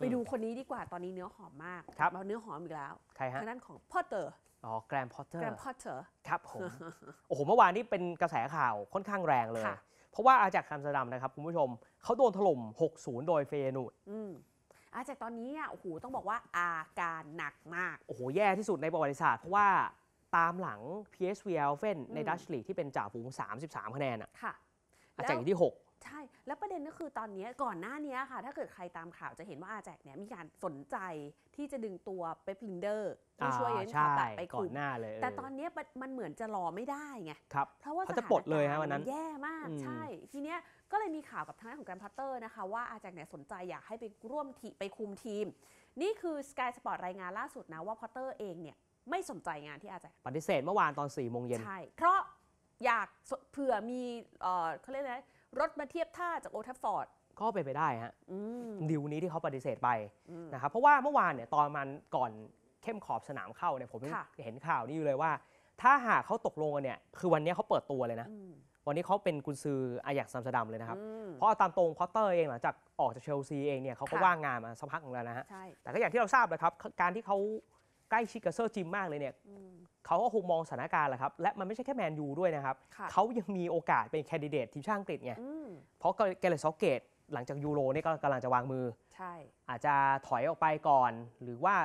ไปดูคนนี้ดีกว่าตอนนี้เนื้อหอมมากครับเราเนื้อหอมอีกแล้วใครฮะทางด้านของพอเตอร์อ๋อ แกรมพอเตอร์แกรมพอเตอร์ครับผมโอ้โห เมื่อวานนี้เป็นกระแสข่าวค่อนข้างแรงเลย เพราะว่าอาจากคัมสดัมนะครับคุณผู้ชมเขาโดนถล่ม 60 โดยเฟยนูดอาจากตอนนี้อ่ะโอ้โหต้องบอกว่าอาการหนักมากโอ้โหแย่ที่สุดในประวัติศาสตร์เพราะว่าตามหลัง PSV e i n เ h o e n ในดัชลีที่เป็นจ่าฝูง 33คะแนนอ่ะจากที่ 6ใช่ แล้วประเด็นก็คือตอนนี้ก่อนหน้านี้ค่ะ ถ้าเกิดใครตามข่าวจะเห็นว่าอาแจกเนี่ยมีการสนใจที่จะดึงตัวเป๊ปลินเดอร์ผู้ช่วยเอ็นคาตัดไปก่อนหน้าเลย แต่ตอนนี้มันเหมือนจะรอไม่ได้ไงครับเพราะว่าเขาจะปลดเลยฮะวันนั้น แย่มาก ใช่ ทีเนี้ยก็เลยมีข่าวกับทางด้านของแกรนพัตเตอร์นะคะ ว่าอาแจกเนี่ยสนใจอยากให้ไปร่วมทีไปคุมทีม นี่คือ Sky Sport รายงานล่าสุดนะว่าพัตเตอร์เองเนี่ยไม่สนใจงานที่อาแจกปฏิเสธเมื่อวานตอน4ี่โมงเย็นใช่ เพราะอยากเผื่อมีเขาเรียกอะไรรถมาเทียบท่าจากโอทัฟฟอร์ดก็เป็นไปได้ฮะดิวนี้ที่เขาปฏิเสธไปนะครับเพราะว่าเมื่อวานเนี่ยตอนมันก่อนเข้มขอบสนามเข้าเนี่ยผมเห็นข่าวนี้อยู่เลยว่า ถ้าหากเขาตกลงกันเนี่ยคือวันนี้เขาเปิดตัวเลยนะ วันนี้เขาเป็นกุนซืออายักซัมสดัมเลยนะครับ เพราะตามตรงพอตเตอร์เองหลังจากออกจากเชลซีเองเนี่ยเขาก็ว่างงานมาสักพักหนึ่งแล้วนะฮะแต่ก็อย่างที่เราทราบนะครับ การที่เขาใกล้ชิดกับเซอร์จิมมากเลยเนี่ยเขาก็คงมองสถานการณ์แหละครับ และมันไม่ใช่แค่แมนยูด้วยนะครับเขายังมีโอกาสเป็นแคนดิเดตทีมชาติอังกฤษไงเพราะเกเลสซอเกตหลังจากยูโรนี่ก็กำลังจะวางมือ ใช่ อาจจะถอยออกไปก่อน หรือว่า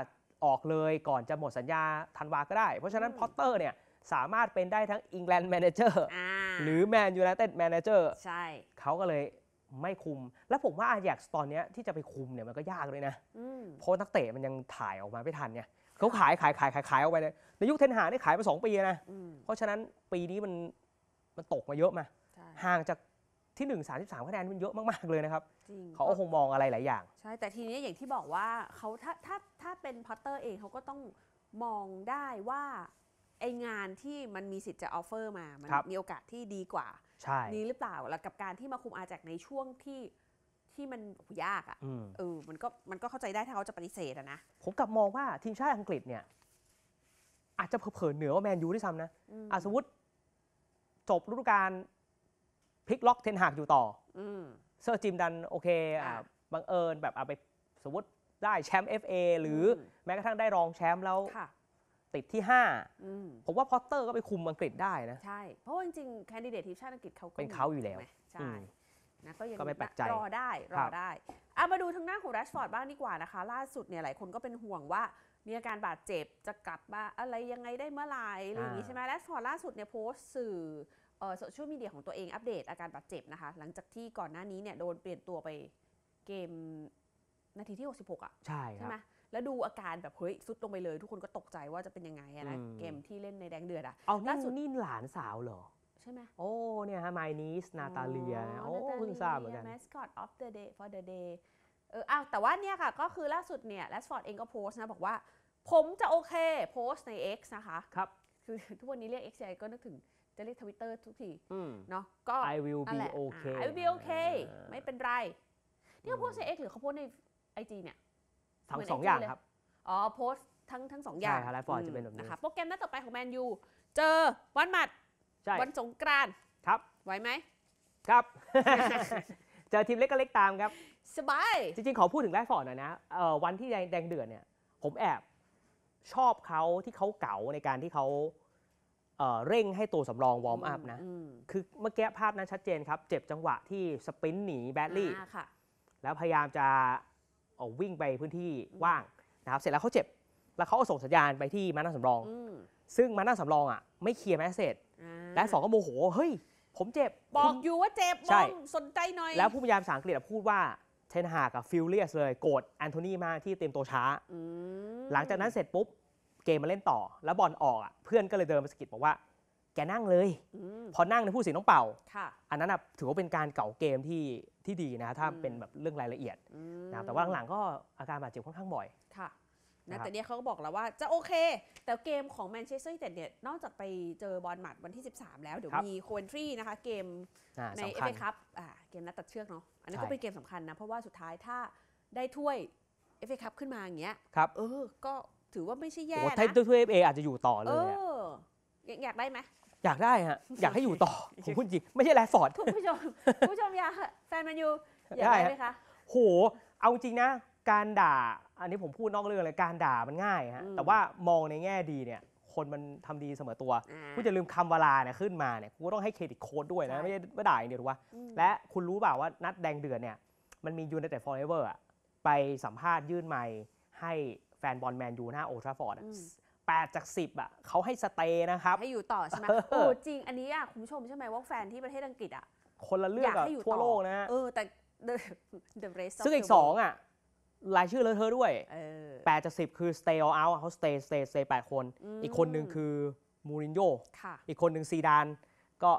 ออกเลยก่อนจะหมดสัญญาธันวาก็ได้ เพราะฉะนั้นพอตเตอร์เนี่ยสามารถเป็นได้ทั้งอิงแลนด์แมเนเจอร์หรือแมนยูไนเต็ดแมเนเจอร์ใช่เขาก็เลยไม่คุม แล้วผมว่าอาแจกตอนนี้ที่จะไปคุมเนี่ยมันก็ยากเลยนะเพราะนักเตะมันยังถ่ายออกมาไม่ทันเนี่ยเขาขายขายขายขายขายออกไปเลย ในยุคเทนหาเนี่ยขายมาสองปีนะ เพราะฉะนั้นปีนี้มันมันตกมาเยอะมาห่างจากที่หนึ่งสามสิบสามคะแนนมันเยอะมากๆเลยนะครับเขาคงมองอะไรหลายอย่าง ใช่ แต่ทีนี้อย่างที่บอกว่าเขาถ้าถ้าถ้าเป็นพอตเตอร์เองเขาก็ต้องมองได้ว่าไองานที่มันมีสิทธิ์จะออฟเฟอร์มา มันมีโอกาสที่ดีกว่านี้หรือเปล่าแล้วกับการที่มาคุมอาแจากในช่วงที่ที่มันยากอ่ะเออมันก็มันก็เข้าใจได้ถ้าเขาจะปฏิเสธอะนะ ผมกลับมองว่าทีมชาติอังกฤษเนี่ย อาจจะเผลอเหนือว่า แมนยูด้วยซ้ำนะ อาสมมติจบฤดูกาลพลิกล็อกเทนหากอยู่ต่ออเซอร์จิมดันโอเคบังเอิญแบบเอาไป สมมติได้แชมป์เอฟเอหรือแม้กระทั่งได้รองแชมป์แล้ว ติดที่5ผมว่าพอตเตอร์ก็ไปคุมอังกฤษได้นะใช่เพราะว่าจริงๆแคนดิเดตทีมชาติอังกฤษเขาเป็นเขาอยู่แล้วใช่นะก็ยังไม่แปลกใจรอได้รอได้เอามาดูทางหน้าของแรชฟอร์ดบ้างดีกว่านะคะ ล่าสุดเนี่ยหลายคนก็เป็นห่วงว่า มีอาการบาดเจ็บจะกลับมาอะไรยังไงได้เมื่อไหร่อะไรอย่างนี้ใช่ไหมแรชฟอร์ดล่าสุดเนี่ยโพสต์สื่อโซเชียลมีเดียของตัวเองอัปเดตอาการบาดเจ็บนะคะ หลังจากที่ก่อนหน้านี้เนี่ยโดนเปลี่ยนตัวไปเกมนาทีที่ 66อ่ะใช่ใช่ไหมแล้วดูอาการแบบเฮ้ยสุดลงไปเลยทุกคนก็ตกใจว่าจะเป็นยังไงนะเกมที่เล่นในแดงเดือดอ่ะล่าสุดนี่หลานสาวเหรอใช่ไหมโอ้เนี่ยฮะไมนีสนาตาเลียนะโอ้เพิ่งทราบเหมือนกัน mascot of the day for the day เอออ้าวแต่ว่าเนี่ยค่ะก็คือล่าสุดเนี่ยแลสฟอร์ดเองก็โพสต์นะบอกว่า ผมจะโอเคโพสต์ใน X นะคะครับคือทุกวันนี้เรียก X ก็นึกถึงจะเรียกทวิตเตอร์ทุกทีเนาะก็ I will be okay I will be okay ไม่เป็นไรนี่เขาโพสใน X หรือเขาโพสในไอจีเนี่ยทั้งสองอย่างครับอ๋อโพสทั้งทั้งสองอย่างใช่ครับแลสฟอร์ดจะเป็นแบบนี้นะคะโปรแกรมนัดต่อไปของแมนยูเจอวันหมัดช่วันสงกรานครับ ไหวไหม ครับ เจอทีมเล็กก็เล็กตามครับ สบาย จริงๆ ขอพูดถึงแรดฟอร์ดหน่อยนะ เออวันที่แดงเดือดเนี่ย ผมแอบชอบเขาที่เขาเก๋าในการที่เขาเอ่อ เร่งให้ตัวสำรองวอร์มอัพนะ คือเมื่อกี้ภาพนั้นชัดเจนครับ เจ็บจังหวะที่สปินหนีแบดลี่แล้วพยายามจะวิ่งไปพื้นที่ว่างนะครับ เสร็จแล้วเขาเจ็บ แล้วเขาส่งสัญญาณไปที่มานั่งสำรอง ซึ่งมานั่งสำรองอ่ะไม่เคลียร์แมสเซจและสองก็โมโห เฮ้ย ผมเจ็บ บอกอยู่ว่าเจ็บมองสนใจหน่อย แล้วผู้พยายามสังกตพูดว่า เทนฮากับฟิลเลียสเลย โกรธแอนโทนีมากที่เตรียมตัวช้า หลังจากนั้นเสร็จปุ๊บเกมมาเล่นต่อ แล้วบอลออกอ่ะเพื่อนก็เลยเดินมาสกิดบอกว่าแกนั่งเลย พอนั่งในผู้สินต้องเป่า อันนั้นถือว่าเป็นการเก่าเกมที่ที่ดีนะถ้าเป็นแบบเรื่องรายละเอียดนะแต่ว่าหลังๆก็อาการบาดเจ็บค่อนข้างบ่อยนะแต่เนี่ยเขาก็บอกแล้วว่าจะโอเค แต่เกมของแมนเชสเตอร์ยูไนเต็ดเนี่ยนอกจากไปเจอบอลหมัดวันที่ 13 แล้ว เดี๋ยวมีโคเวนทรีนะคะเกมในเอฟเอคัพเกมนัดตัดเชือกเนาะอันนี้ก็เป็นเกมสำคัญนะ เพราะว่าสุดท้ายถ้าได้ถ้วยเอฟเอคัพขึ้นมาอย่างเงี้ยครับเออ ก็ถือว่าไม่ใช่แย่นะถ้าถ้วยเอฟเออาจจะอยู่ต่อเลยอยากได้ไหมอยากได้ฮะอยากให้อยู่ต่อผมพูดจริงไม่ใช่แลฟอร์ดคุณผู้ชมผู้ชมอยากแฟนแมนยูอยากได้ไหมคะโหเอาจริงนะการด่า อันนี้ผมพูดนอกเรื่องเลยการด่ามันง่ายฮะแต่ว่ามองในแง่ดีเนี่ยคนมันทำดีเสมอตัวกูจะลืมคำวลาเนี่ยขึ้นมาเนี่ยกูต้องให้เครดิตโค้ดด้วยนะ ไม่ได้ไม่ด่าอย่างเดียวถูกปะมและคุณรู้เปล่าว่านัดแดงเดือนเนี่ยมันมียูนิเต็ดฟอร์เอเวอร์ไปสัมภาษณ์ยื่นไม้ให้แฟนบอลแมนยูหน้าโอทราฟอร์ดแปดจากสิบอ่ะเขาให้สเตย์นะครับ ให้อยู่ต่อใช่ไหมโอ้จริงอันนี้อ่ะคุณผู้ชมใช่ไหมว่าแฟนที่ประเทศอังกฤษอ่ะคนละเรื่องอยากับให้อยู่ทั่วต่อโลกนะเออแต่เดอะเรสซึ่งอีกสองอ่ะรายชื่อเลยเธอด้วยแปดจากสิบคือ stay all out เขา stay stay stay แปดคนออีกคนหนึ่งคือ มูรินโญ่อีกคนหนึ่งซีดานก็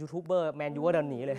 ยูทูบเบอร์แมนยูก็เดินหนีเลย